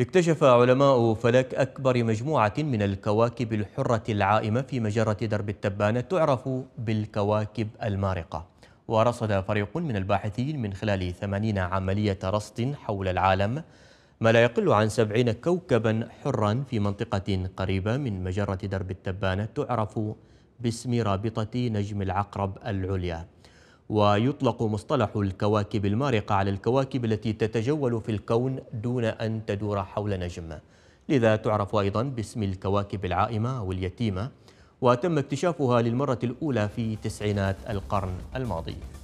اكتشف علماء فلك أكبر مجموعة من الكواكب الحرة العائمة في مجرة درب التبانة تعرف بالكواكب المارقة ورصد فريق من الباحثين من خلال ثمانين عملية رصد حول العالم ما لا يقل عن سبعين كوكبا حرا في منطقة قريبة من مجرة درب التبانة تعرف باسم رابطة نجم العقرب العليا ويطلق مصطلح الكواكب المارقة على الكواكب التي تتجول في الكون دون أن تدور حول نجم لذا تعرف أيضا باسم الكواكب العائمة أو اليتيمة وتم اكتشافها للمرة الأولى في تسعينات القرن الماضي